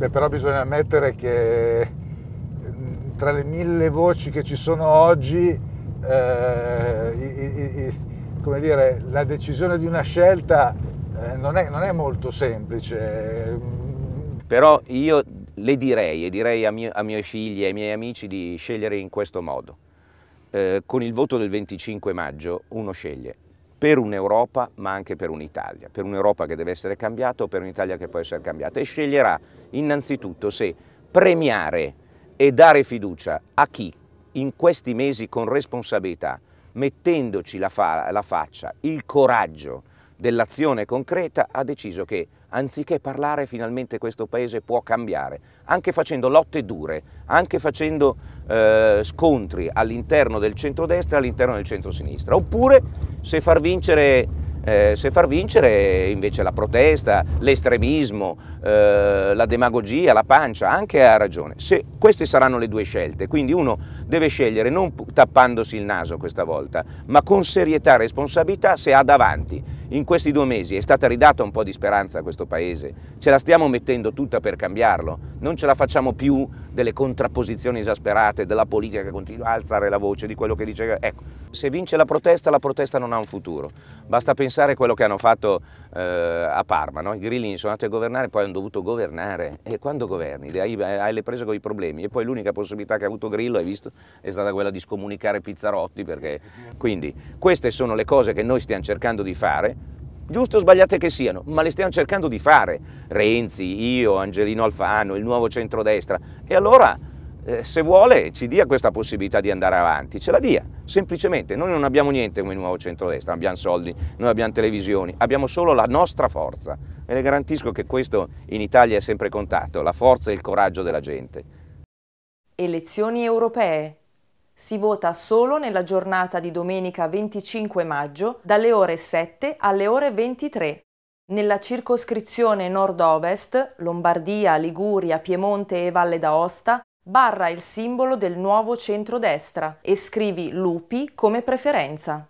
Beh, però bisogna ammettere che tra le mille voci che ci sono oggi, eh, i, i, come dire, la decisione di una scelta eh, non, è, non, è, molto semplice. Però io le direi e direi a, mio, a miei figli e ai miei amici di scegliere in questo modo. Eh, con il voto del 25 maggio uno sceglie per un'Europa ma anche per un'Italia, per un'Europa che deve essere cambiata o per un'Italia che può essere cambiata e sceglierà innanzitutto se premiare e dare fiducia a chi in questi mesi con responsabilità, mettendoci la, fa la faccia, il coraggio dell'azione concreta ha deciso che anziché parlare finalmente questo paese può cambiare, anche facendo lotte dure, anche facendo eh, scontri all'interno del centrodestra e all'interno del centrosinistra, oppure se far vincere, eh, se far vincere invece la protesta, l'estremismo, eh, la demagogia, la pancia, anche ha ragione. Se, queste saranno le due scelte, quindi uno deve scegliere non tappandosi il naso questa volta, ma con serietà e responsabilità se ha davanti in questi due mesi è stata ridata un po' di speranza a questo Paese, ce la stiamo mettendo tutta per cambiarlo, non ce la facciamo più delle contrapposizioni esasperate, della politica che continua a alzare la voce, di quello che dice... Ecco, se vince la protesta, la protesta non ha un futuro. Basta pensare a quello che hanno fatto eh, a Parma, no? i grillini sono andati a governare e poi hanno dovuto governare. E quando governi? Hai, hai le prese con i problemi. E poi l'unica possibilità che ha avuto Grillo, hai visto, è stata quella di scomunicare Pizzarotti. Perché... Quindi queste sono le cose che noi stiamo cercando di fare giuste o sbagliate che siano, ma le stiamo cercando di fare, Renzi, io, Angelino Alfano, il nuovo centrodestra, e allora eh, se vuole ci dia questa possibilità di andare avanti, ce la dia, semplicemente, noi non abbiamo niente come il nuovo centrodestra, abbiamo soldi, non abbiamo televisioni, abbiamo solo la nostra forza e le garantisco che questo in Italia è sempre contato, la forza e il coraggio della gente. Elezioni europee si vota solo nella giornata di domenica 25 maggio dalle ore 7 alle ore 23. Nella circoscrizione nord-ovest, Lombardia, Liguria, Piemonte e Valle d'Aosta, barra il simbolo del nuovo centrodestra e scrivi Lupi come preferenza.